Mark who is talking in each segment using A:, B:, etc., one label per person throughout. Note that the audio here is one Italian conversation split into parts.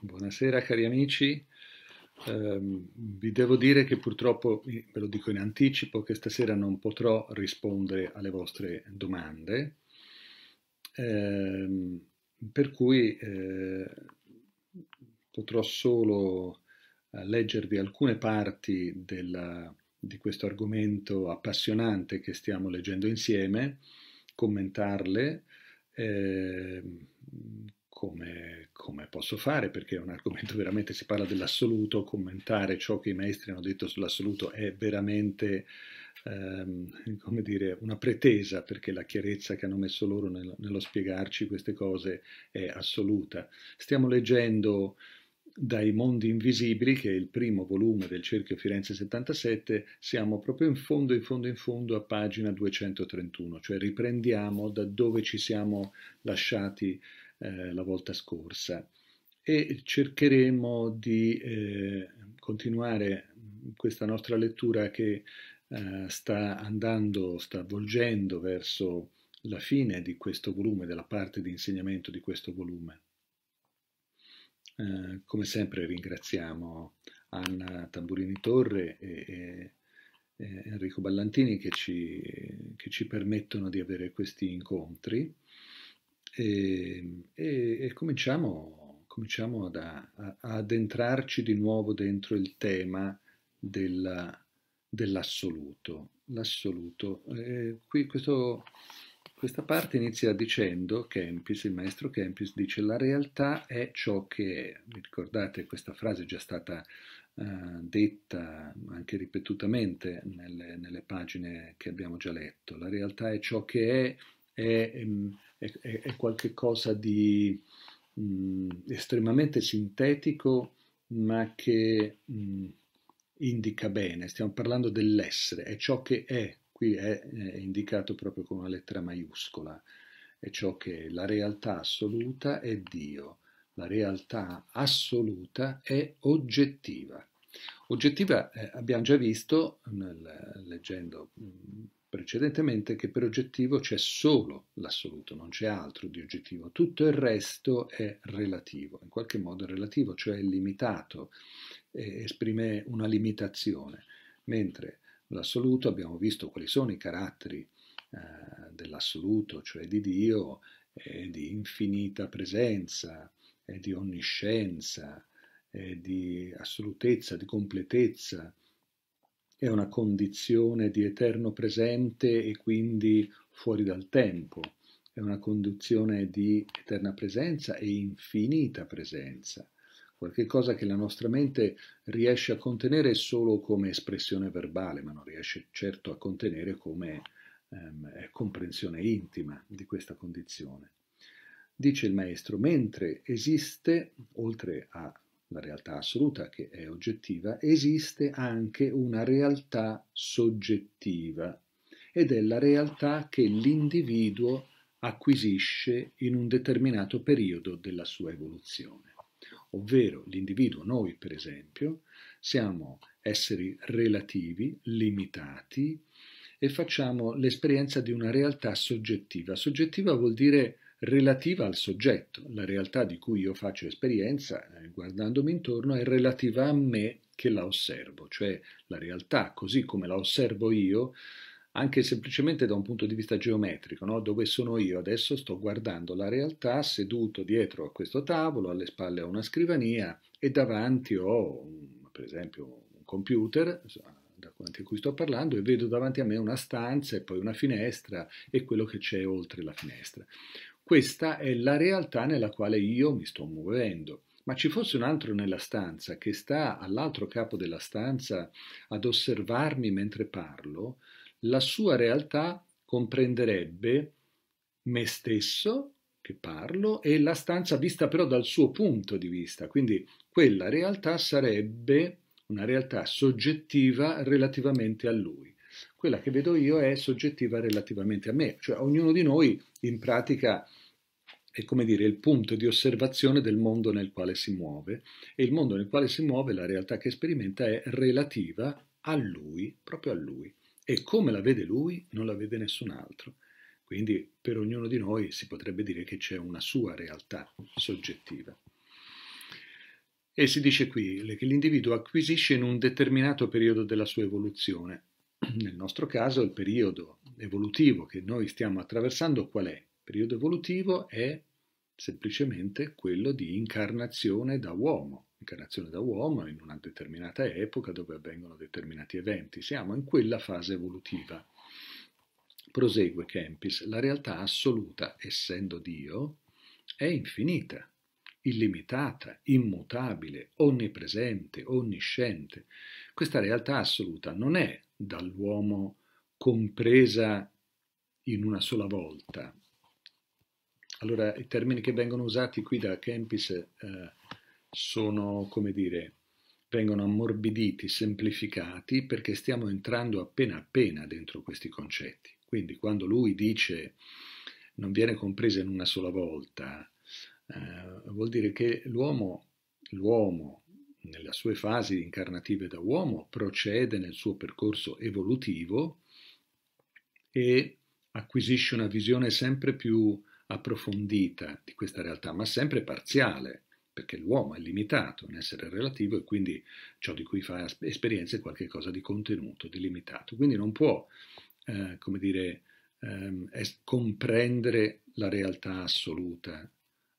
A: Buonasera cari amici, eh, vi devo dire che purtroppo, ve lo dico in anticipo, che stasera non potrò rispondere alle vostre domande, eh, per cui eh, potrò solo eh, leggervi alcune parti della, di questo argomento appassionante che stiamo leggendo insieme, commentarle ehm, come, come, posso fare, perché è un argomento veramente, si parla dell'assoluto, commentare ciò che i maestri hanno detto sull'assoluto è veramente, ehm, come dire, una pretesa, perché la chiarezza che hanno messo loro nel, nello spiegarci queste cose è assoluta. Stiamo leggendo dai mondi invisibili, che è il primo volume del Cerchio Firenze 77, siamo proprio in fondo, in fondo, in fondo a pagina 231, cioè riprendiamo da dove ci siamo lasciati eh, la volta scorsa e cercheremo di eh, continuare questa nostra lettura che eh, sta andando, sta avvolgendo verso la fine di questo volume, della parte di insegnamento di questo volume. Eh, come sempre ringraziamo Anna Tamburini Torre e, e, e Enrico Ballantini che ci, che ci permettono di avere questi incontri. E, ehm, e, e cominciamo, cominciamo ad, a, ad entrarci di nuovo dentro il tema della, dell'assoluto. L'assoluto. Eh, qui questo, questa parte inizia dicendo, Kempis, il maestro Kempis dice la realtà è ciò che è. Vi ricordate questa frase è già stata eh, detta anche ripetutamente nelle, nelle pagine che abbiamo già letto. La realtà è ciò che è Ehm, è, è, è qualcosa di mh, mm, estremamente sintetico, ma che mh, mm, indica bene. Stiamo parlando dell'essere, è ciò che è. Qui è, è indicato proprio con una lettera maiuscola, è ciò che è. La realtà assoluta è Dio, la realtà assoluta è oggettiva. Oggettiva eh, abbiamo già visto, nel, leggendo mm, precedentemente che per oggettivo c'è solo l'assoluto, non c'è altro di oggettivo, tutto il resto è relativo, in qualche modo relativo, cioè limitato, eh, esprime una limitazione, mentre l'assoluto abbiamo visto quali sono i caratteri eh, dell'assoluto, cioè di Dio, è di infinita presenza, è di onniscienza, è di assolutezza, di completezza è una condizione di eterno presente e quindi fuori dal tempo, è una condizione di eterna presenza e infinita presenza, qualcosa che la nostra mente riesce a contenere solo come espressione verbale, ma non riesce certo a contenere come ehm, comprensione intima di questa condizione. Dice il maestro, mentre esiste, oltre a la realtà assoluta che è oggettiva, esiste anche una realtà soggettiva ed è la realtà che l'individuo acquisisce in un determinato periodo della sua evoluzione. Ovvero l'individuo, noi per esempio, siamo esseri relativi, limitati e facciamo l'esperienza di una realtà soggettiva. Soggettiva vuol dire relativa al soggetto. La realtà di cui io faccio esperienza, eh, guardandomi intorno, è relativa a me che la osservo, cioè la realtà così come la osservo io, anche semplicemente da un punto di vista geometrico, no? dove sono io adesso sto guardando la realtà seduto dietro a questo tavolo, alle spalle ho una scrivania e davanti ho per esempio un computer da cui sto parlando e vedo davanti a me una stanza e poi una finestra e quello che c'è oltre la finestra. Questa è la realtà nella quale io mi sto muovendo. Ma ci fosse un altro nella stanza che sta all'altro capo della stanza ad osservarmi mentre parlo, la sua realtà comprenderebbe me stesso che parlo e la stanza vista però dal suo punto di vista. Quindi quella realtà sarebbe una realtà soggettiva relativamente a lui. Quella che vedo io è soggettiva relativamente a me, cioè ognuno di noi in pratica è come dire il punto di osservazione del mondo nel quale si muove e il mondo nel quale si muove, la realtà che sperimenta è relativa a lui, proprio a lui. E come la vede lui non la vede nessun altro. Quindi per ognuno di noi si potrebbe dire che c'è una sua realtà soggettiva. E si dice qui che l'individuo acquisisce in un determinato periodo della sua evoluzione. Nel nostro caso il periodo evolutivo che noi stiamo attraversando qual è? periodo evolutivo è semplicemente quello di incarnazione da uomo, incarnazione da uomo in una determinata epoca dove avvengono determinati eventi. Siamo in quella fase evolutiva. Prosegue Kempis, la realtà assoluta, essendo Dio, è infinita, illimitata, immutabile, onnipresente, onnisciente. Questa realtà assoluta non è dall'uomo compresa in una sola volta, allora, i termini che vengono usati qui da Kempis eh, sono, come dire, vengono ammorbiditi, semplificati, perché stiamo entrando appena appena dentro questi concetti. Quindi quando lui dice non viene compresa in una sola volta, eh, vuol dire che l'uomo, l'uomo, nelle sue fasi incarnative da uomo, procede nel suo percorso evolutivo e acquisisce una visione sempre più approfondita di questa realtà, ma sempre parziale, perché l'uomo è limitato, un essere relativo e quindi ciò di cui fa esperienza è qualcosa di contenuto, di limitato, quindi non può, eh, come dire, ehm, es- comprendere la realtà assoluta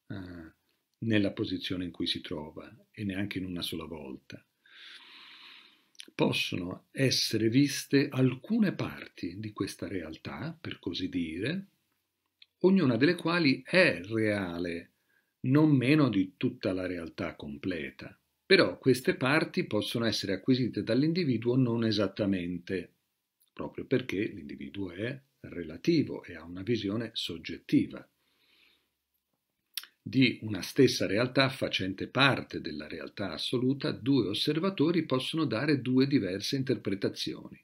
A: eh, nella posizione in cui si trova e neanche in una sola volta. Possono essere viste alcune parti di questa realtà, per così dire, ognuna delle quali è reale, non meno di tutta la realtà completa. Però queste parti possono essere acquisite dall'individuo non esattamente, proprio perché l'individuo è relativo e ha una visione soggettiva di una stessa realtà facente parte della realtà assoluta, due osservatori possono dare due diverse interpretazioni.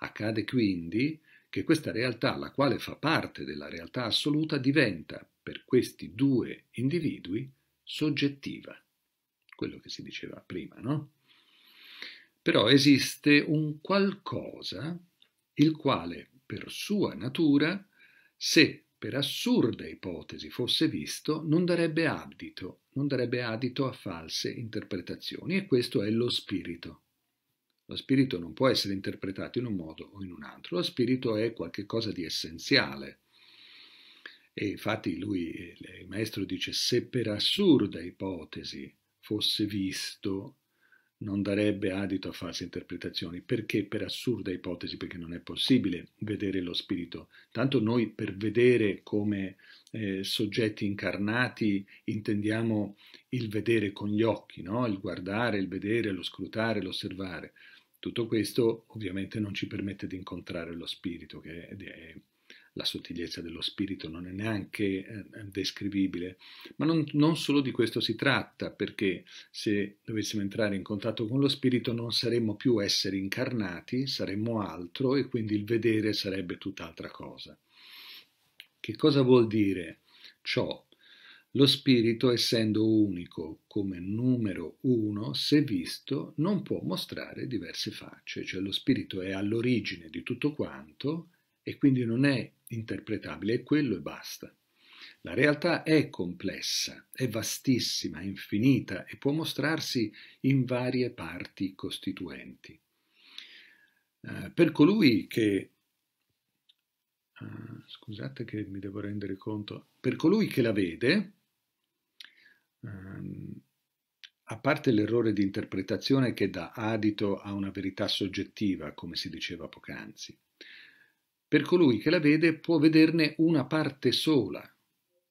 A: Accade quindi che questa realtà, la quale fa parte della realtà assoluta, diventa per questi due individui soggettiva, quello che si diceva prima, no? Però esiste un qualcosa il quale, per sua natura, se per assurda ipotesi fosse visto, non darebbe adito, non darebbe adito a false interpretazioni, e questo è lo spirito. Lo spirito non può essere interpretato in un modo o in un altro, lo spirito è qualcosa di essenziale. E infatti lui, il maestro dice, se per assurda ipotesi fosse visto, non darebbe adito a false interpretazioni, perché per assurda ipotesi, perché non è possibile vedere lo spirito. Tanto noi per vedere come eh, soggetti incarnati intendiamo il vedere con gli occhi, no? il guardare, il vedere, lo scrutare, l'osservare. Tutto questo ovviamente non ci permette di incontrare lo spirito, che è, la sottigliezza dello spirito non è neanche eh, descrivibile, ma non, non, solo di questo si tratta, perché se dovessimo entrare in contatto con lo spirito non saremmo più esseri incarnati, saremmo altro e quindi il vedere sarebbe tutt'altra cosa. Che cosa vuol dire ciò lo spirito, essendo unico come numero uno, se visto, non può mostrare diverse facce, cioè lo spirito è all'origine di tutto quanto e quindi non è interpretabile, è quello e basta. La realtà è complessa, è vastissima, infinita e può mostrarsi in varie parti costituenti. Eh, per colui che Uh, scusate che mi devo rendere conto, per colui che la vede, ehm, a parte l'errore di interpretazione che dà adito a una verità soggettiva, come si diceva poc'anzi, per colui che la vede può vederne una parte sola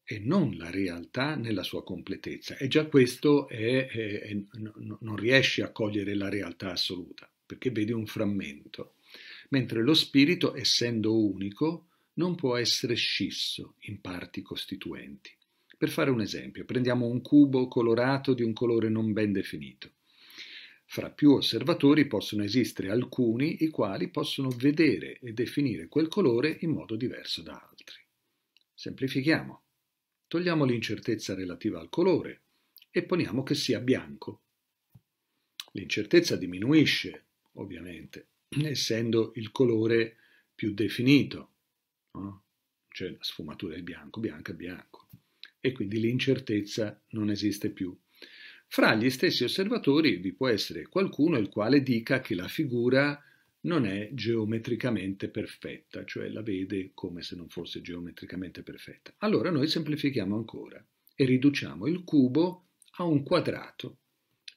A: e non la realtà nella sua completezza. E già questo è, è, è, non riesce a cogliere la realtà assoluta, perché vede un frammento. Mentre lo spirito, essendo unico, non può essere scisso in parti costituenti. Per fare un esempio, prendiamo un cubo colorato di un colore non ben definito. Fra più osservatori possono esistere alcuni i quali possono vedere e definire quel colore in modo diverso da altri. Semplifichiamo. Togliamo l'incertezza relativa al colore e poniamo che sia bianco. L'incertezza diminuisce, ovviamente, essendo il colore più definito. No? C'è cioè, la sfumatura è bianco, bianco, bianco e quindi l'incertezza non esiste più. Fra gli stessi osservatori vi può essere qualcuno il quale dica che la figura non è geometricamente perfetta, cioè la vede come se non fosse geometricamente perfetta. Allora noi semplifichiamo ancora e riduciamo il cubo a un quadrato,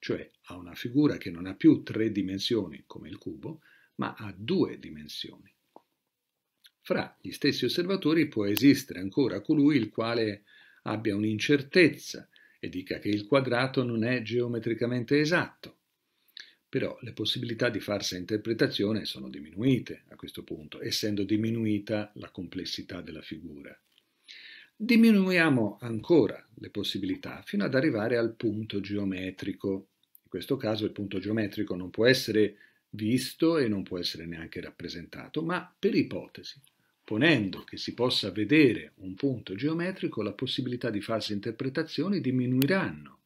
A: cioè a una figura che non ha più tre dimensioni come il cubo, ma ha due dimensioni. Fra gli stessi osservatori può esistere ancora colui il quale abbia un'incertezza e dica che il quadrato non è geometricamente esatto. Però le possibilità di farsa interpretazione sono diminuite a questo punto, essendo diminuita la complessità della figura. Diminuiamo ancora le possibilità fino ad arrivare al punto geometrico. In questo caso il punto geometrico non può essere visto e non può essere neanche rappresentato, ma per ipotesi ponendo che si possa vedere un punto geometrico, la possibilità di false interpretazioni diminuiranno.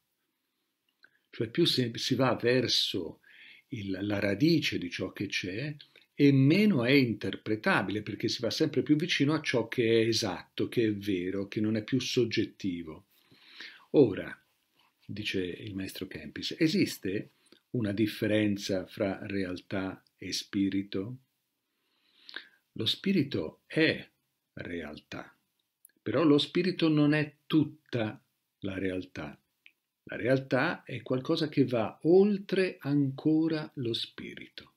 A: Cioè più si va verso il, la radice di ciò che c'è e meno è interpretabile perché si va sempre più vicino a ciò che è esatto, che è vero, che non è più soggettivo. Ora, dice il maestro Kempis, esiste una differenza fra realtà e spirito? Lo spirito è realtà, però lo spirito non è tutta la realtà. La realtà è qualcosa che va oltre ancora lo spirito.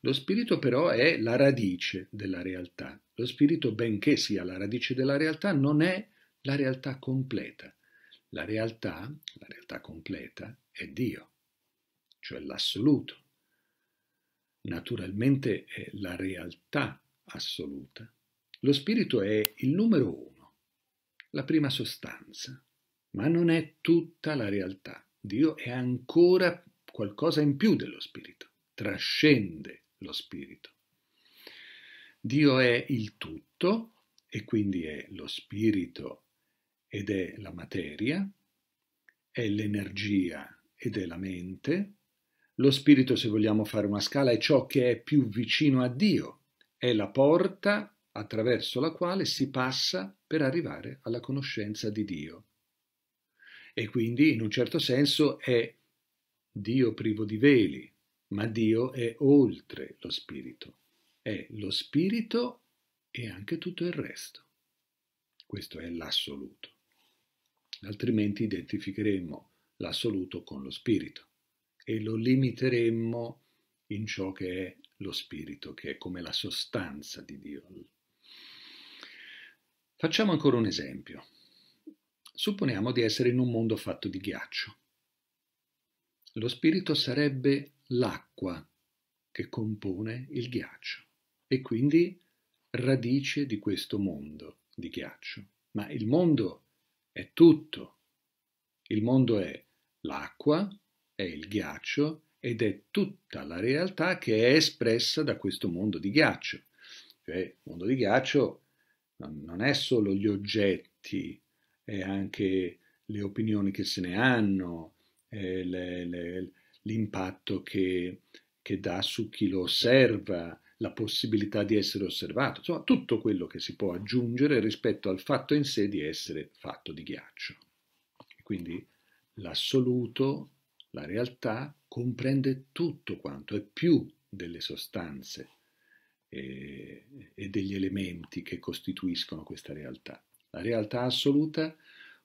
A: Lo spirito però è la radice della realtà. Lo spirito, benché sia la radice della realtà, non è la realtà completa. La realtà, la realtà completa, è Dio, cioè l'assoluto naturalmente è la realtà assoluta, lo spirito è il numero uno, la prima sostanza, ma non è tutta la realtà. Dio è ancora qualcosa in più dello spirito, trascende lo spirito. Dio è il tutto e quindi è lo spirito ed è la materia, è l'energia ed è la mente, lo spirito, se vogliamo fare una scala, è ciò che è più vicino a Dio, è la porta attraverso la quale si passa per arrivare alla conoscenza di Dio. E quindi, in un certo senso, è Dio privo di veli, ma Dio è oltre lo spirito. È lo spirito e anche tutto il resto. Questo è l'assoluto. Altrimenti identificheremo l'assoluto con lo spirito e lo limiteremmo in ciò che è lo spirito, che è come la sostanza di Dio. Facciamo ancora un esempio. Supponiamo di essere in un mondo fatto di ghiaccio. Lo spirito sarebbe l'acqua che compone il ghiaccio e quindi radice di questo mondo di ghiaccio. Ma il mondo è tutto. Il mondo è l'acqua, è il ghiaccio ed è tutta la realtà che è espressa da questo mondo di ghiaccio. Cioè, il mondo di ghiaccio non è solo gli oggetti, è anche le opinioni che se ne hanno, l'impatto che, che dà su chi lo osserva, la possibilità di essere osservato, insomma tutto quello che si può aggiungere rispetto al fatto in sé di essere fatto di ghiaccio. Quindi l'assoluto la realtà comprende tutto quanto, è più delle sostanze e, eh, e degli elementi che costituiscono questa realtà. La realtà assoluta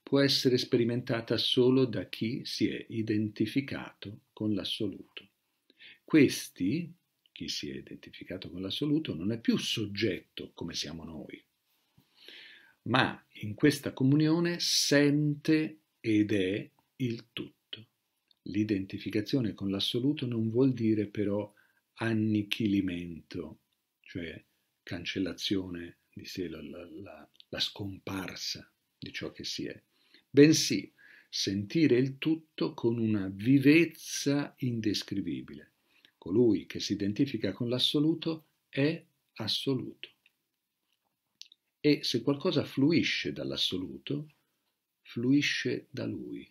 A: può essere sperimentata solo da chi si è identificato con l'assoluto. Questi, chi si è identificato con l'assoluto, non è più soggetto come siamo noi, ma in questa comunione sente ed è il tutto. L'identificazione con l'assoluto non vuol dire però annichilimento, cioè cancellazione di sé, la, la, la scomparsa di ciò che si è, bensì sentire il tutto con una vivezza indescrivibile. Colui che si identifica con l'assoluto è assoluto. E se qualcosa fluisce dall'assoluto, fluisce da lui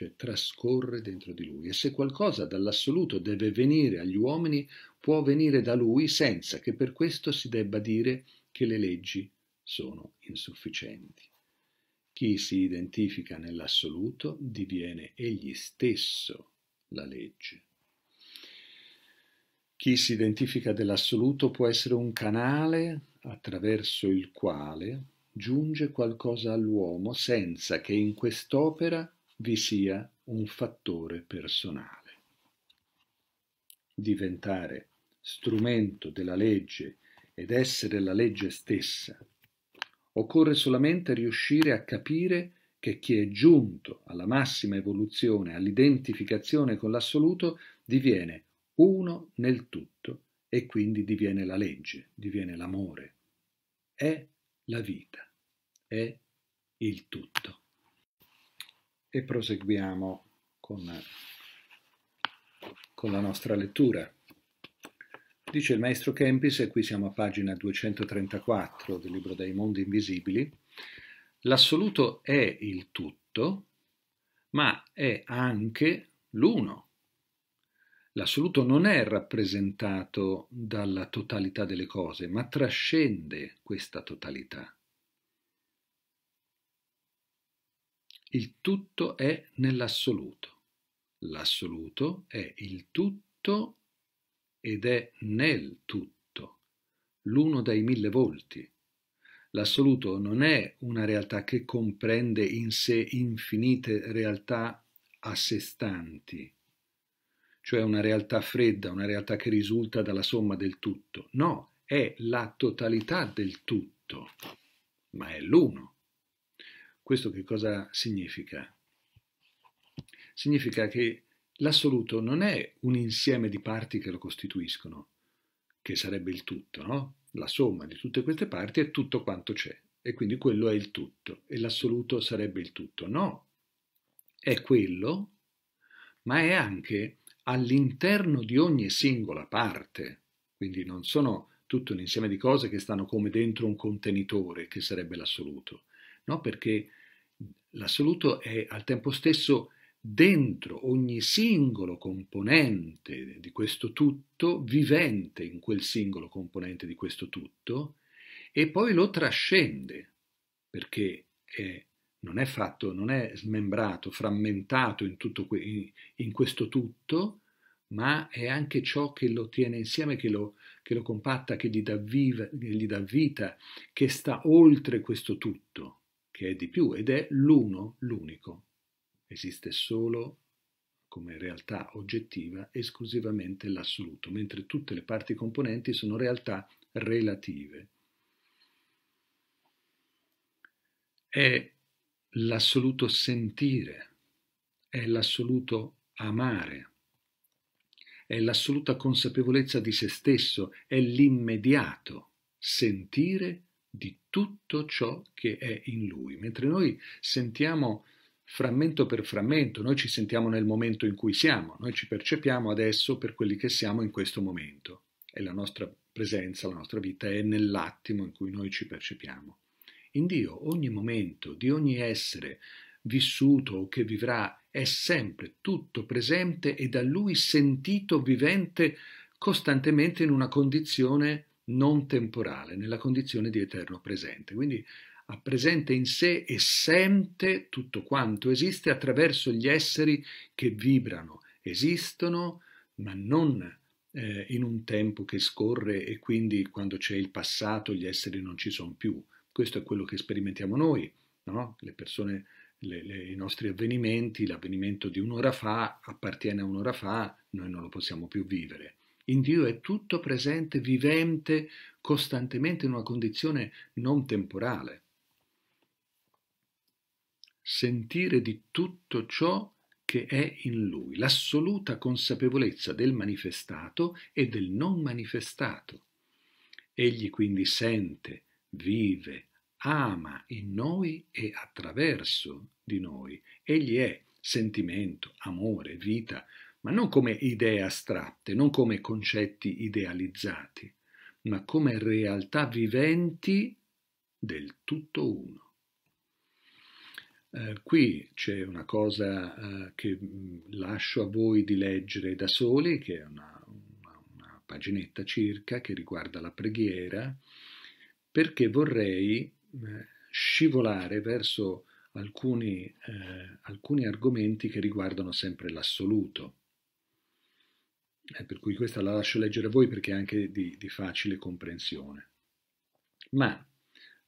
A: cioè trascorre dentro di lui. E se qualcosa dall'assoluto deve venire agli uomini, può venire da lui senza che per questo si debba dire che le leggi sono insufficienti. Chi si identifica nell'assoluto diviene egli stesso la legge. Chi si identifica dell'assoluto può essere un canale attraverso il quale giunge qualcosa all'uomo senza che in quest'opera vi sia un fattore personale. Diventare strumento della legge ed essere la legge stessa. Occorre solamente riuscire a capire che chi è giunto alla massima evoluzione, all'identificazione con l'assoluto, diviene uno nel tutto e quindi diviene la legge, diviene l'amore. È la vita, è il tutto e proseguiamo con, con la nostra lettura. Dice il maestro Kempis, e qui siamo a pagina 234 del libro dei mondi invisibili, l'assoluto è il tutto, ma è anche l'uno. L'assoluto non è rappresentato dalla totalità delle cose, ma trascende questa totalità. Il tutto è nell'assoluto. L'assoluto è il tutto ed è nel tutto, l'uno dai mille volti. L'assoluto non è una realtà che comprende in sé infinite realtà a sé stanti, cioè una realtà fredda, una realtà che risulta dalla somma del tutto. No, è la totalità del tutto, ma è l'uno. Questo che cosa significa? Significa che l'assoluto non è un insieme di parti che lo costituiscono, che sarebbe il tutto, no? La somma di tutte queste parti è tutto quanto c'è, e quindi quello è il tutto, e l'assoluto sarebbe il tutto. No, è quello, ma è anche all'interno di ogni singola parte, quindi non sono tutto un insieme di cose che stanno come dentro un contenitore, che sarebbe l'assoluto, no? Perché l'assoluto è al tempo stesso dentro ogni singolo componente di questo tutto, vivente in quel singolo componente di questo tutto, e poi lo trascende, perché è, non è fatto, non è smembrato, frammentato in, que, in, in, questo tutto, ma è anche ciò che lo tiene insieme, che lo, che lo compatta, che gli, dà viva, che gli dà vita, che sta oltre questo tutto che è di più ed è l'uno, l'unico. Esiste solo come realtà oggettiva esclusivamente l'assoluto, mentre tutte le parti componenti sono realtà relative. È l'assoluto sentire, è l'assoluto amare, è l'assoluta consapevolezza di se stesso, è l'immediato sentire di tutto ciò che è in lui. Mentre noi sentiamo frammento per frammento, noi ci sentiamo nel momento in cui siamo, noi ci percepiamo adesso per quelli che siamo in questo momento e la nostra presenza, la nostra vita è nell'attimo in cui noi ci percepiamo. In Dio ogni momento di ogni essere vissuto o che vivrà è sempre tutto presente e da Lui sentito vivente costantemente in una condizione non temporale, nella condizione di eterno presente. Quindi ha presente in sé e sente tutto quanto esiste attraverso gli esseri che vibrano, esistono, ma non eh, in un tempo che scorre e quindi quando c'è il passato gli esseri non ci sono più. Questo è quello che sperimentiamo noi, no? le persone, le, le, i nostri avvenimenti, l'avvenimento di un'ora fa appartiene a un'ora fa, noi non lo possiamo più vivere. In Dio è tutto presente, vivente, costantemente in una condizione non temporale. Sentire di tutto ciò che è in Lui, l'assoluta consapevolezza del manifestato e del non manifestato. Egli quindi sente, vive, ama in noi e attraverso di noi. Egli è sentimento, amore, vita, ma non come idee astratte, non come concetti idealizzati, ma come realtà viventi del tutto uno. Eh, qui c'è una cosa eh, che lascio a voi di leggere da soli, che è una, una, una paginetta circa che riguarda la preghiera, perché vorrei eh, scivolare verso alcuni, eh, alcuni argomenti che riguardano sempre l'assoluto eh, per cui questa la lascio leggere a voi perché è anche di, di facile comprensione. Ma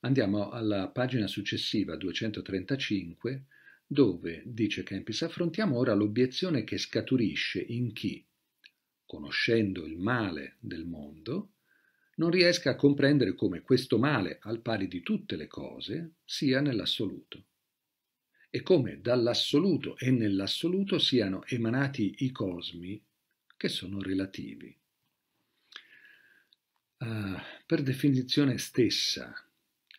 A: andiamo alla pagina successiva, 235, dove dice Kempis affrontiamo ora l'obiezione che scaturisce in chi, conoscendo il male del mondo, non riesca a comprendere come questo male, al pari di tutte le cose, sia nell'assoluto e come dall'assoluto e nell'assoluto siano emanati i cosmi che sono relativi. Uh, per definizione stessa,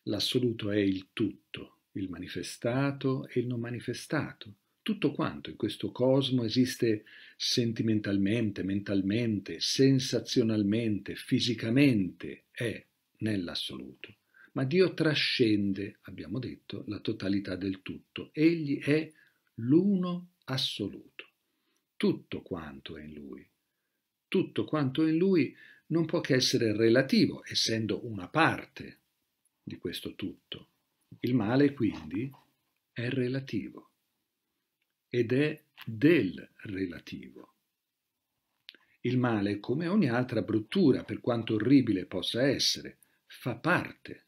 A: l'assoluto è il tutto, il manifestato e il non manifestato. Tutto quanto in questo cosmo esiste sentimentalmente, mentalmente, sensazionalmente, fisicamente è nell'assoluto. Ma Dio trascende, abbiamo detto, la totalità del tutto. Egli è l'uno assoluto. Tutto quanto è in lui tutto quanto in lui non può che essere relativo, essendo una parte di questo tutto. Il male quindi è relativo ed è del relativo. Il male, come ogni altra bruttura, per quanto orribile possa essere, fa parte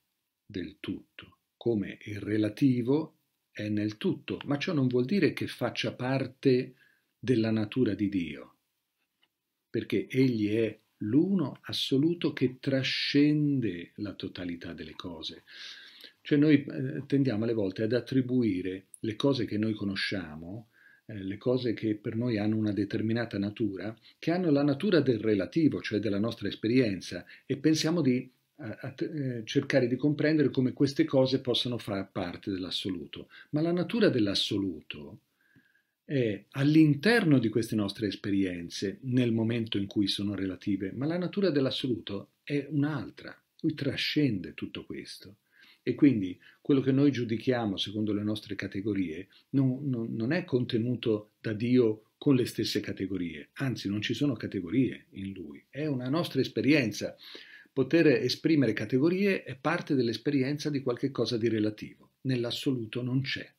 A: del tutto, come il relativo è nel tutto, ma ciò non vuol dire che faccia parte della natura di Dio perché egli è l'uno assoluto che trascende la totalità delle cose. Cioè noi eh, tendiamo alle volte ad attribuire le cose che noi conosciamo, eh, le cose che per noi hanno una determinata natura, che hanno la natura del relativo, cioè della nostra esperienza, e pensiamo di a, eh, a, eh, cercare di comprendere come queste cose possano far parte dell'assoluto. Ma la natura dell'assoluto è all'interno di queste nostre esperienze, nel momento in cui sono relative, ma la natura dell'assoluto è un'altra, lui trascende tutto questo. E quindi quello che noi giudichiamo secondo le nostre categorie non, non, non è contenuto da Dio con le stesse categorie, anzi non ci sono categorie in lui, è una nostra esperienza. Poter esprimere categorie è parte dell'esperienza di qualche cosa di relativo, nell'assoluto non c'è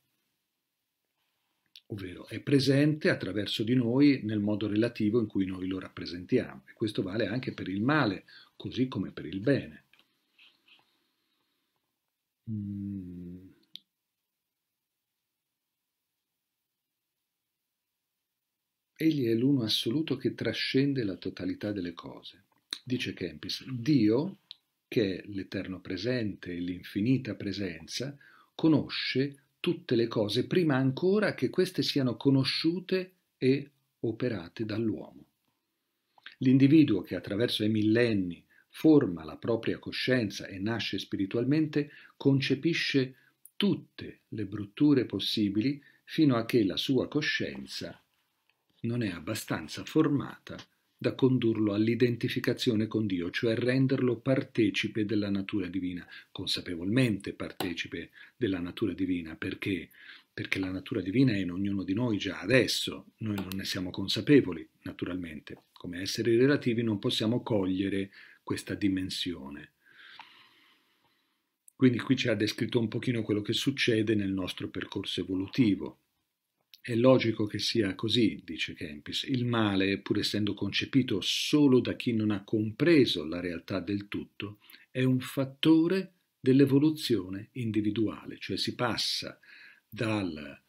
A: ovvero è presente attraverso di noi nel modo relativo in cui noi lo rappresentiamo e questo vale anche per il male, così come per il bene. Mm. Egli è l'uno assoluto che trascende la totalità delle cose. Dice Kempis, Dio, che è l'eterno presente e l'infinita presenza, conosce tutte le cose prima ancora che queste siano conosciute e operate dall'uomo. L'individuo che attraverso i millenni forma la propria coscienza e nasce spiritualmente concepisce tutte le brutture possibili fino a che la sua coscienza non è abbastanza formata da condurlo all'identificazione con Dio, cioè renderlo partecipe della natura divina, consapevolmente partecipe della natura divina, perché? Perché la natura divina è in ognuno di noi già adesso, noi non ne siamo consapevoli, naturalmente, come esseri relativi non possiamo cogliere questa dimensione. Quindi qui ci ha descritto un pochino quello che succede nel nostro percorso evolutivo, è logico che sia così, dice Kempis. Il male, pur essendo concepito solo da chi non ha compreso la realtà del tutto, è un fattore dell'evoluzione individuale, cioè si passa dal,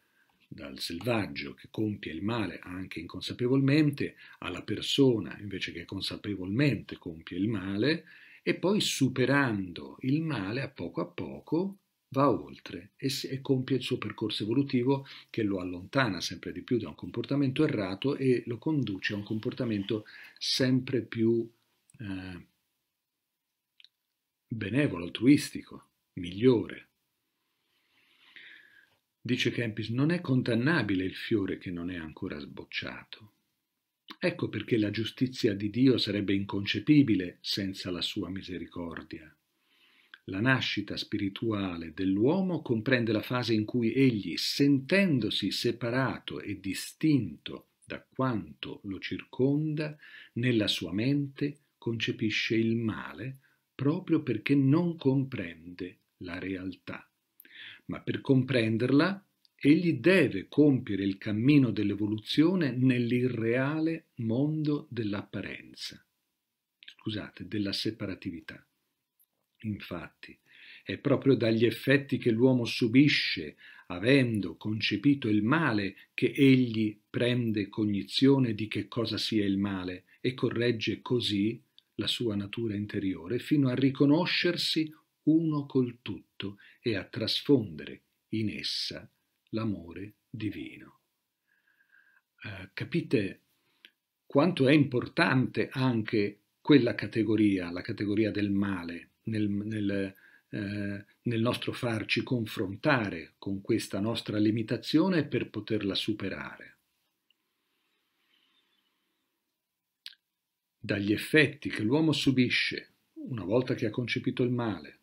A: dal selvaggio che compie il male anche inconsapevolmente alla persona invece che consapevolmente compie il male e poi superando il male a poco a poco va oltre e, e compie il suo percorso evolutivo che lo allontana sempre di più da un comportamento errato e lo conduce a un comportamento sempre più eh, benevolo, altruistico, migliore. Dice Kempis, non è condannabile il fiore che non è ancora sbocciato. Ecco perché la giustizia di Dio sarebbe inconcepibile senza la sua misericordia. La nascita spirituale dell'uomo comprende la fase in cui egli, sentendosi separato e distinto da quanto lo circonda, nella sua mente concepisce il male proprio perché non comprende la realtà. Ma per comprenderla, egli deve compiere il cammino dell'evoluzione nell'irreale mondo dell'apparenza, scusate, della separatività. Infatti, è proprio dagli effetti che l'uomo subisce, avendo concepito il male, che egli prende cognizione di che cosa sia il male e corregge così la sua natura interiore fino a riconoscersi uno col tutto e a trasfondere in essa l'amore divino. Eh, capite quanto è importante anche quella categoria, la categoria del male, nel, nel, eh, nel nostro farci confrontare con questa nostra limitazione per poterla superare. Dagli effetti che l'uomo subisce una volta che ha concepito il male,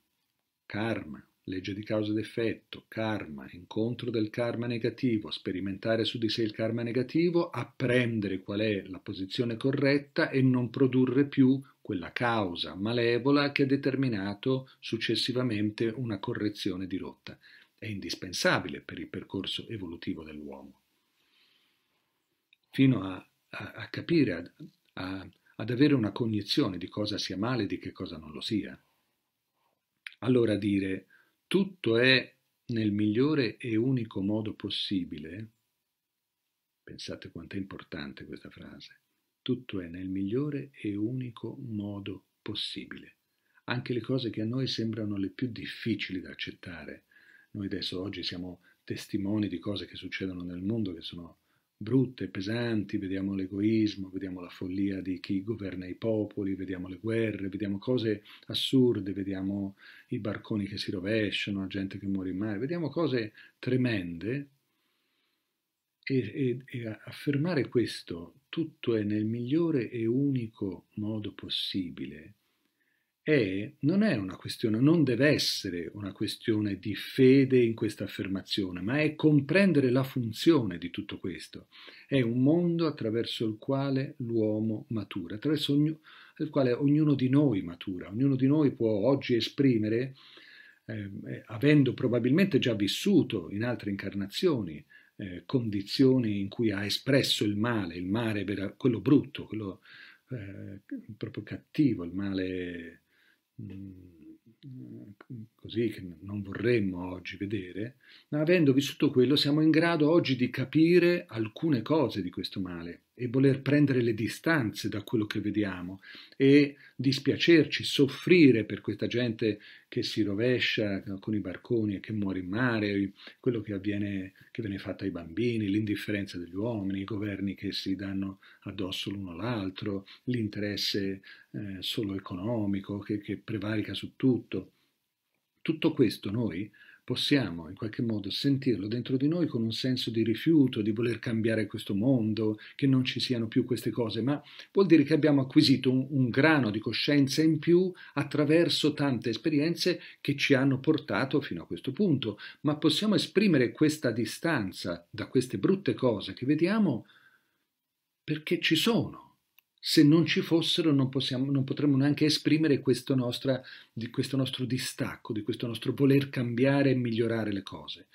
A: karma, legge di causa ed effetto, karma, incontro del karma negativo, sperimentare su di sé il karma negativo, apprendere qual è la posizione corretta e non produrre più quella causa malevola che ha determinato successivamente una correzione di rotta. È indispensabile per il percorso evolutivo dell'uomo. Fino a, a, a capire, a, a ad avere una cognizione di cosa sia male e di che cosa non lo sia. Allora dire tutto è nel migliore e unico modo possibile, pensate quanto è importante questa frase, tutto è nel migliore e unico modo possibile. Anche le cose che a noi sembrano le più difficili da accettare. Noi adesso oggi siamo testimoni di cose che succedono nel mondo che sono brutte, pesanti, vediamo l'egoismo, vediamo la follia di chi governa i popoli, vediamo le guerre, vediamo cose assurde, vediamo i barconi che si rovesciano, la gente che muore in mare, vediamo cose tremende e, e, e affermare questo tutto è nel migliore e unico modo possibile, è, non è una questione, non deve essere una questione di fede in questa affermazione, ma è comprendere la funzione di tutto questo. È un mondo attraverso il quale l'uomo matura, attraverso ogni, il quale ognuno di noi matura, ognuno di noi può oggi esprimere, ehm, eh, avendo probabilmente già vissuto in altre incarnazioni, eh, condizioni in cui ha espresso il male, il mare vera, quello brutto, quello eh, proprio cattivo, il male mh, mm, così che non vorremmo oggi vedere, ma avendo vissuto quello siamo in grado oggi di capire alcune cose di questo male e voler prendere le distanze da quello che vediamo e dispiacerci, soffrire per questa gente che si rovescia con i barconi e che muore in mare, quello che avviene, che viene fatto ai bambini, l'indifferenza degli uomini, i governi che si danno addosso l'uno all'altro, l'interesse eh, solo economico che, che prevarica su tutto. Tutto questo noi possiamo in qualche modo sentirlo dentro di noi con un senso di rifiuto, di voler cambiare questo mondo, che non ci siano più queste cose, ma vuol dire che abbiamo acquisito un, un grano di coscienza in più attraverso tante esperienze che ci hanno portato fino a questo punto, ma possiamo esprimere questa distanza da queste brutte cose che vediamo perché ci sono se non ci fossero non, possiamo, non potremmo neanche esprimere questo, nostra, di questo nostro distacco, di questo nostro voler cambiare e migliorare le cose.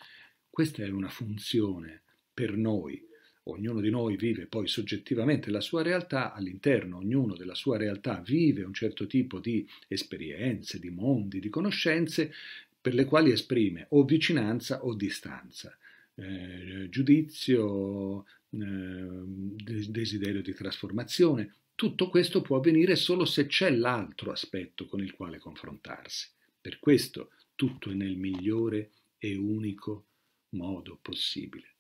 A: Questa è una funzione per noi. Ognuno di noi vive poi soggettivamente la sua realtà all'interno, ognuno della sua realtà vive un certo tipo di esperienze, di mondi, di conoscenze per le quali esprime o vicinanza o distanza. Eh, giudizio, eh, desiderio di trasformazione, tutto questo può avvenire solo se c'è l'altro aspetto con il quale confrontarsi. Per questo tutto è nel migliore e unico modo possibile.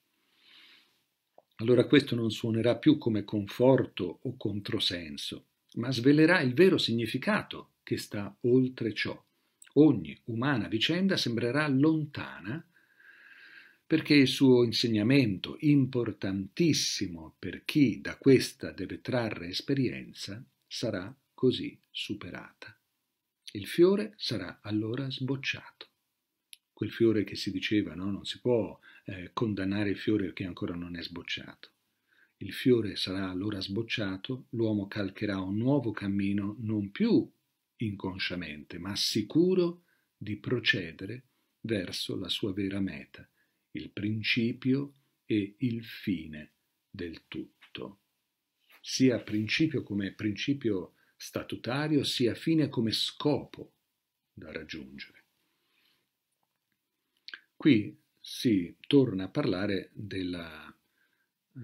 A: Allora questo non suonerà più come conforto o controsenso, ma svelerà il vero significato che sta oltre ciò. Ogni umana vicenda sembrerà lontana perché il suo insegnamento, importantissimo per chi da questa deve trarre esperienza, sarà così superata. Il fiore sarà allora sbocciato. Quel fiore che si diceva, no? non si può eh, condannare il fiore che ancora non è sbocciato. Il fiore sarà allora sbocciato, l'uomo calcherà un nuovo cammino non più inconsciamente, ma sicuro di procedere verso la sua vera meta, il principio e il fine del tutto, sia principio come principio statutario, sia fine come scopo da raggiungere. Qui si torna a parlare della, uh,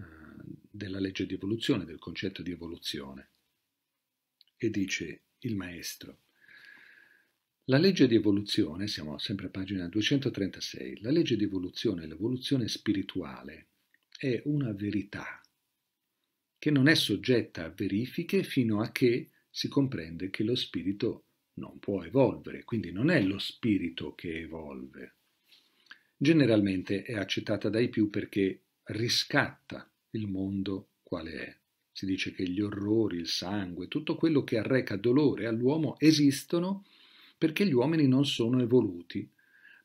A: della legge di evoluzione, del concetto di evoluzione, e dice il maestro, la legge di evoluzione, siamo sempre a pagina 236, la legge di evoluzione, l'evoluzione spirituale, è una verità che non è soggetta a verifiche fino a che si comprende che lo spirito non può evolvere, quindi non è lo spirito che evolve. Generalmente è accettata dai più perché riscatta il mondo quale è. Si dice che gli orrori, il sangue, tutto quello che arreca dolore all'uomo esistono perché gli uomini non sono evoluti,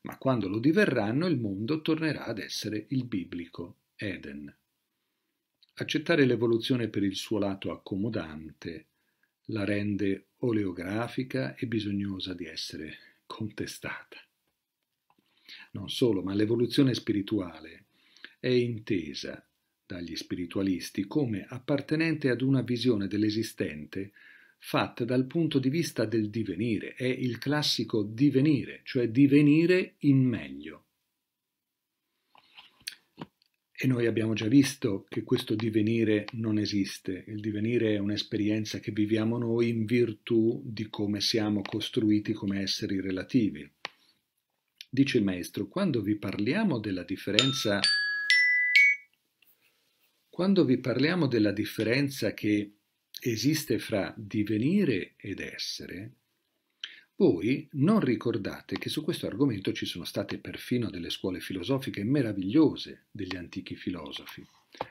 A: ma quando lo diverranno il mondo tornerà ad essere il biblico, Eden. Accettare l'evoluzione per il suo lato accomodante la rende oleografica e bisognosa di essere contestata. Non solo, ma l'evoluzione spirituale è intesa dagli spiritualisti come appartenente ad una visione dell'esistente fatte dal punto di vista del divenire, è il classico divenire, cioè divenire in meglio. E noi abbiamo già visto che questo divenire non esiste, il divenire è un'esperienza che viviamo noi in virtù di come siamo costruiti come esseri relativi. Dice il maestro, quando vi parliamo della differenza, quando vi parliamo della differenza che esiste fra divenire ed essere, voi non ricordate che su questo argomento ci sono state perfino delle scuole filosofiche meravigliose degli antichi filosofi,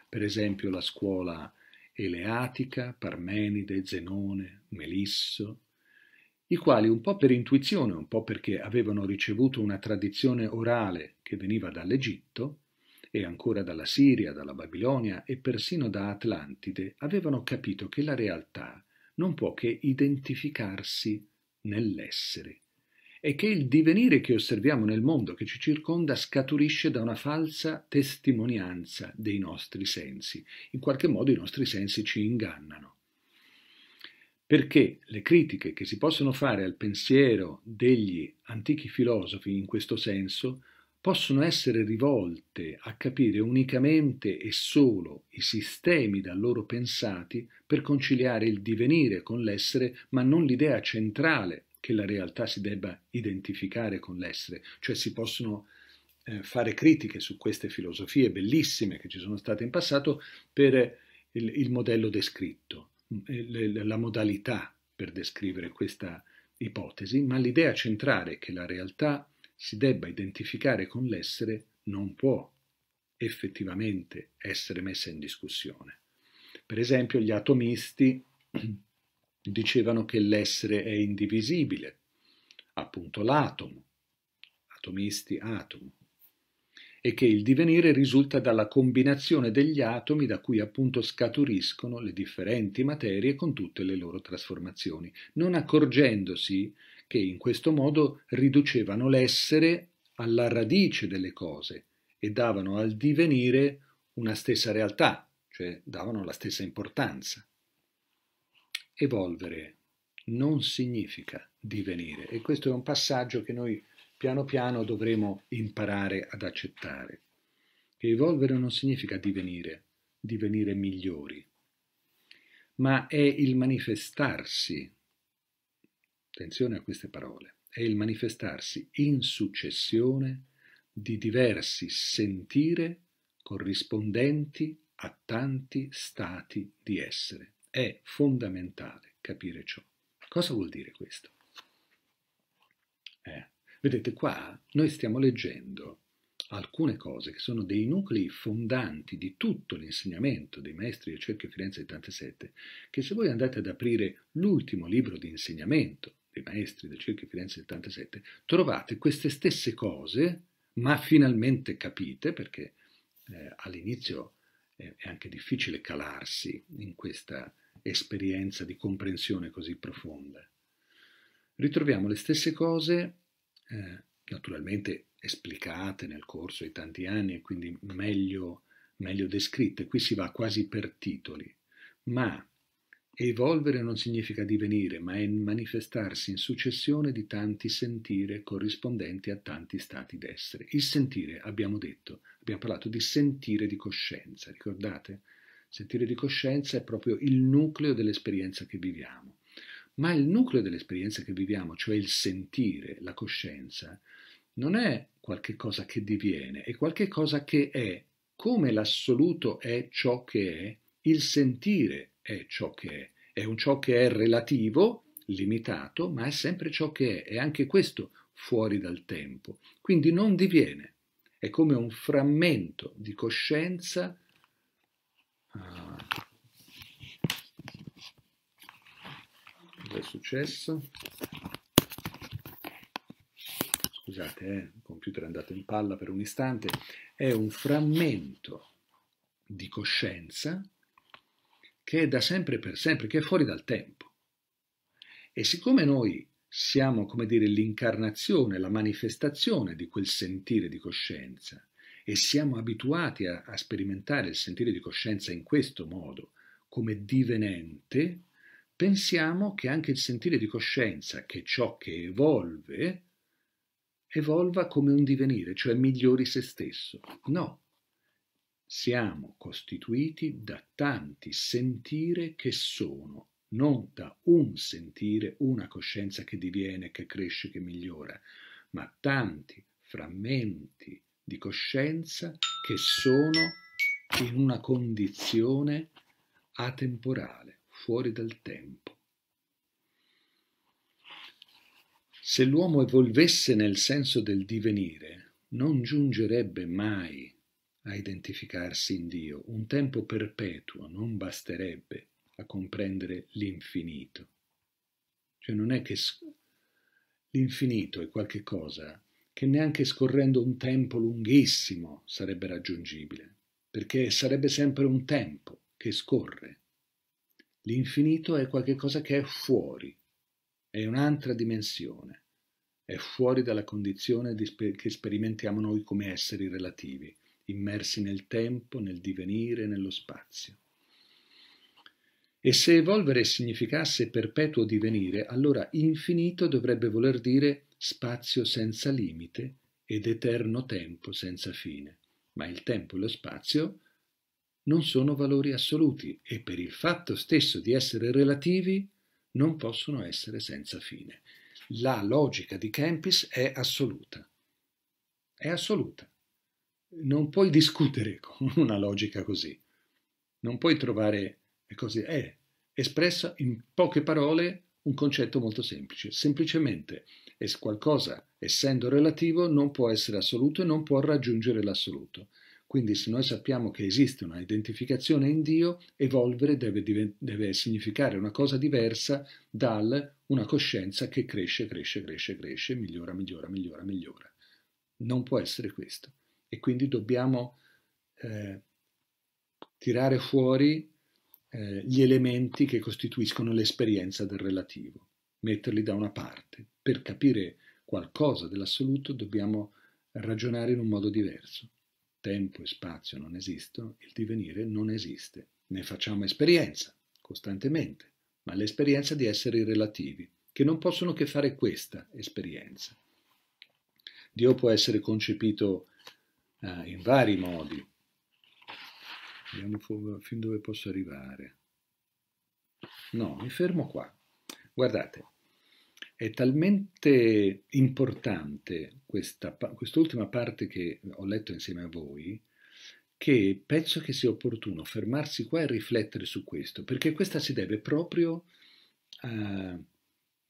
A: per esempio la scuola eleatica, Parmenide, Zenone, Melisso, i quali un po' per intuizione, un po' perché avevano ricevuto una tradizione orale che veniva dall'Egitto, e ancora dalla Siria, dalla Babilonia e persino da Atlantide avevano capito che la realtà non può che identificarsi nell'essere e che il divenire che osserviamo nel mondo che ci circonda scaturisce da una falsa testimonianza dei nostri sensi. In qualche modo i nostri sensi ci ingannano. Perché le critiche che si possono fare al pensiero degli antichi filosofi in questo senso possono essere rivolte a capire unicamente e solo i sistemi da loro pensati per conciliare il divenire con l'essere, ma non l'idea centrale che la realtà si debba identificare con l'essere, cioè si possono eh, fare critiche su queste filosofie bellissime che ci sono state in passato per il, il modello descritto, mm, la modalità per descrivere questa ipotesi, ma l'idea centrale che la realtà si debba identificare con l'essere non può effettivamente essere messa in discussione. Per esempio gli atomisti dicevano che l'essere è indivisibile, appunto l'atomo, atomisti atomo, e che il divenire risulta dalla combinazione degli atomi da cui appunto scaturiscono le differenti materie con tutte le loro trasformazioni, non accorgendosi che in questo modo riducevano l'essere alla radice delle cose e davano al divenire una stessa realtà, cioè davano la stessa importanza. Evolvere non significa divenire e questo è un passaggio che noi piano piano dovremo imparare ad accettare. Che evolvere non significa divenire, divenire migliori, ma è il manifestarsi attenzione a queste parole, è il manifestarsi in successione di diversi sentire corrispondenti a tanti stati di essere. È fondamentale capire ciò. Cosa vuol dire questo? Eh, vedete, qua noi stiamo leggendo alcune cose che sono dei nuclei fondanti di tutto l'insegnamento dei maestri del Cerchio Firenze 87, che se voi andate ad aprire l'ultimo libro di insegnamento dei maestri del Cerchio Firenze 77, trovate queste stesse cose, ma finalmente capite, perché eh, all'inizio è, è anche difficile calarsi in questa esperienza di comprensione così profonda. Ritroviamo le stesse cose, eh, naturalmente esplicate nel corso di tanti anni e quindi meglio, meglio descritte, qui si va quasi per titoli, ma Evolvere non significa divenire, ma è manifestarsi in successione di tanti sentire corrispondenti a tanti stati d'essere. Il sentire, abbiamo detto, abbiamo parlato di sentire di coscienza, ricordate? Sentire di coscienza è proprio il nucleo dell'esperienza che viviamo. Ma il nucleo dell'esperienza che viviamo, cioè il sentire, la coscienza, non è qualche cosa che diviene, è qualche cosa che è, come l'assoluto è ciò che è, il sentire è è ciò che è, è un ciò che è relativo, limitato, ma è sempre ciò che è, e anche questo fuori dal tempo, quindi non diviene, è come un frammento di coscienza ah. cosa è successo? Scusate, eh, il computer è andato in palla per un istante, è un frammento di coscienza che è da sempre per sempre, che è fuori dal tempo. E siccome noi siamo, come dire, l'incarnazione, la manifestazione di quel sentire di coscienza, e siamo abituati a, a sperimentare il sentire di coscienza in questo modo, come divenente, pensiamo che anche il sentire di coscienza, che ciò che evolve, evolva come un divenire, cioè migliori se stesso. No, siamo costituiti da tanti sentire che sono, non da un sentire, una coscienza che diviene, che cresce, che migliora, ma tanti frammenti di coscienza che sono in una condizione atemporale, fuori dal tempo. Se l'uomo evolvesse nel senso del divenire, non giungerebbe mai a identificarsi in Dio, un tempo perpetuo non basterebbe a comprendere l'infinito. Cioè non è che l'infinito è qualche cosa che neanche scorrendo un tempo lunghissimo sarebbe raggiungibile, perché sarebbe sempre un tempo che scorre. L'infinito è qualcosa che è fuori, è un'altra dimensione, è fuori dalla condizione che sperimentiamo noi come esseri relativi immersi nel tempo, nel divenire, nello spazio. E se evolvere significasse perpetuo divenire, allora infinito dovrebbe voler dire spazio senza limite ed eterno tempo senza fine. Ma il tempo e lo spazio non sono valori assoluti e per il fatto stesso di essere relativi non possono essere senza fine. La logica di Kempis è assoluta. È assoluta non puoi discutere con una logica così. Non puoi trovare così. È espressa in poche parole un concetto molto semplice. Semplicemente qualcosa, essendo relativo, non può essere assoluto e non può raggiungere l'assoluto. Quindi se noi sappiamo che esiste una identificazione in Dio, evolvere deve, deve significare una cosa diversa dal una coscienza che cresce, cresce, cresce, cresce, migliora, migliora, migliora, migliora. Non può essere questo e quindi dobbiamo eh, tirare fuori eh, gli elementi che costituiscono l'esperienza del relativo, metterli da una parte. Per capire qualcosa dell'assoluto dobbiamo ragionare in un modo diverso. Tempo e spazio non esistono, il divenire non esiste. Ne facciamo esperienza costantemente, ma l'esperienza di esseri relativi, che non possono che fare questa esperienza. Dio può essere concepito Ah, in vari modi. Vediamo fin dove posso arrivare. No, mi fermo qua. Guardate, è talmente importante questa, quest'ultima parte che ho letto insieme a voi che penso che sia opportuno fermarsi qua e riflettere su questo, perché questa si deve proprio a eh,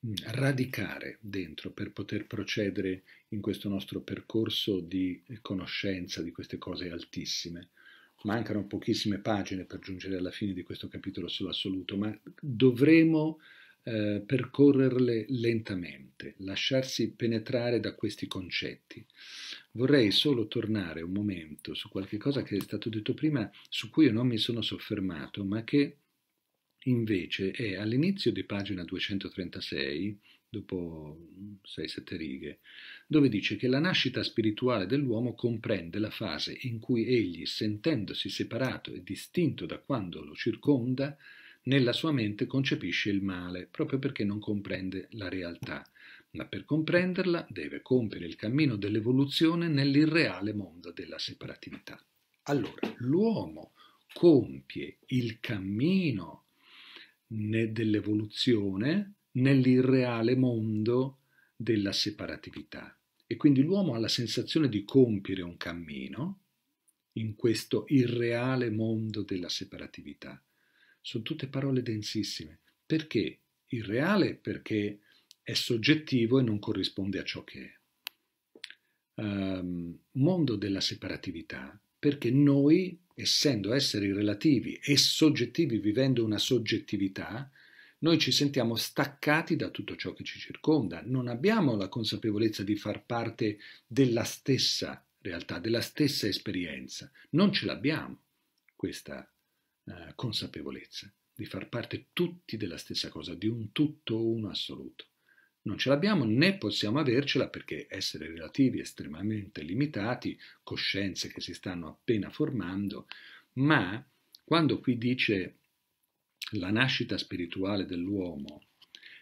A: Mm, radicare dentro per poter procedere in questo nostro percorso di conoscenza di queste cose altissime. Mancano pochissime pagine per giungere alla fine di questo capitolo sull'assoluto, ma dovremo eh, percorrerle lentamente, lasciarsi penetrare da questi concetti. Vorrei solo tornare un momento su qualche cosa che è stato detto prima, su cui io non mi sono soffermato, ma che invece è all'inizio di pagina 236, dopo 6-7 righe, dove dice che la nascita spirituale dell'uomo comprende la fase in cui egli, sentendosi separato e distinto da quando lo circonda, nella sua mente concepisce il male, proprio perché non comprende la realtà, ma per comprenderla deve compiere il cammino dell'evoluzione nell'irreale mondo della separatività. Allora, l'uomo compie il cammino né dell'evoluzione, nell'irreale mondo della separatività. E quindi l'uomo ha la sensazione di compiere un cammino in questo irreale mondo della separatività. Sono tutte parole densissime. Perché? Irreale perché è soggettivo e non corrisponde a ciò che è. Um, mondo della separatività perché noi essendo esseri relativi e soggettivi vivendo una soggettività, noi ci sentiamo staccati da tutto ciò che ci circonda, non abbiamo la consapevolezza di far parte della stessa realtà, della stessa esperienza, non ce l'abbiamo questa eh, consapevolezza di far parte tutti della stessa cosa, di un tutto uno assoluto. Non ce l'abbiamo né possiamo avercela perché essere relativi estremamente limitati, coscienze che si stanno appena formando, ma quando qui dice la nascita spirituale dell'uomo,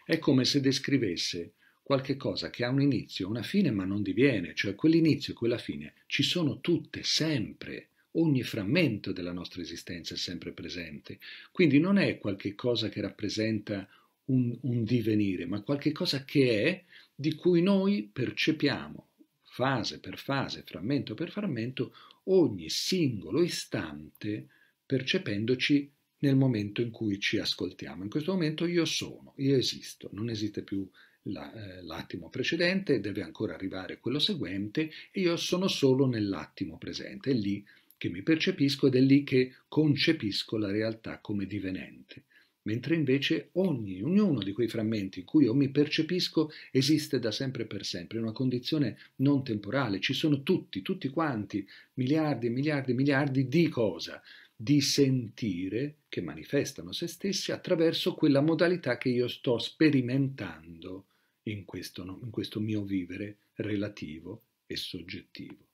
A: è come se descrivesse qualche cosa che ha un inizio, una fine, ma non diviene, cioè quell'inizio e quella fine ci sono tutte, sempre, ogni frammento della nostra esistenza è sempre presente. Quindi non è qualche cosa che rappresenta un, un divenire, ma qualcosa che è di cui noi percepiamo fase per fase, frammento per frammento, ogni singolo istante percependoci nel momento in cui ci ascoltiamo. In questo momento io sono, io esisto, non esiste più la, eh, l'attimo precedente, deve ancora arrivare quello seguente e io sono solo nell'attimo presente, è lì che mi percepisco ed è lì che concepisco la realtà come divenente mentre invece ogni, ognuno di quei frammenti in cui io mi percepisco esiste da sempre e per sempre, è una condizione non temporale, ci sono tutti, tutti quanti, miliardi e miliardi e miliardi di cosa? Di sentire che manifestano se stessi attraverso quella modalità che io sto sperimentando in questo, in questo mio vivere relativo e soggettivo.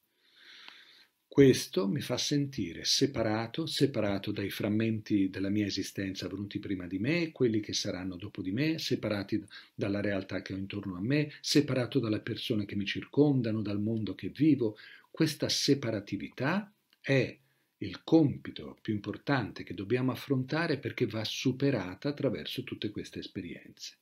A: Questo mi fa sentire separato, separato dai frammenti della mia esistenza avvenuti prima di me, quelli che saranno dopo di me, separati dalla realtà che ho intorno a me, separato dalle persone che mi circondano, dal mondo che vivo. Questa separatività è il compito più importante che dobbiamo affrontare perché va superata attraverso tutte queste esperienze.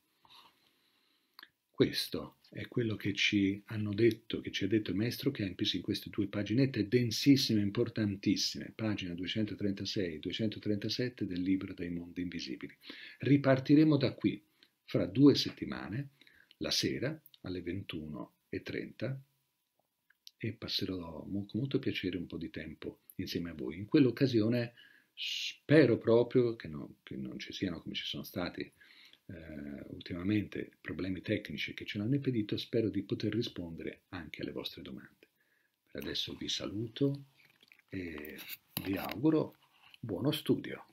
A: Questo è quello che ci hanno detto, che ci ha detto il maestro Kempis in queste due paginette densissime, importantissime, pagina 236 e 237 del libro dei mondi invisibili. Ripartiremo da qui fra due settimane, la sera alle 21.30 e passerò con molto piacere un po' di tempo insieme a voi. In quell'occasione spero proprio che, no, che non ci siano, come ci sono stati, eh, ultimamente problemi tecnici che ce l'hanno impedito, spero di poter rispondere anche alle vostre domande. Per adesso vi saluto e vi auguro buono studio.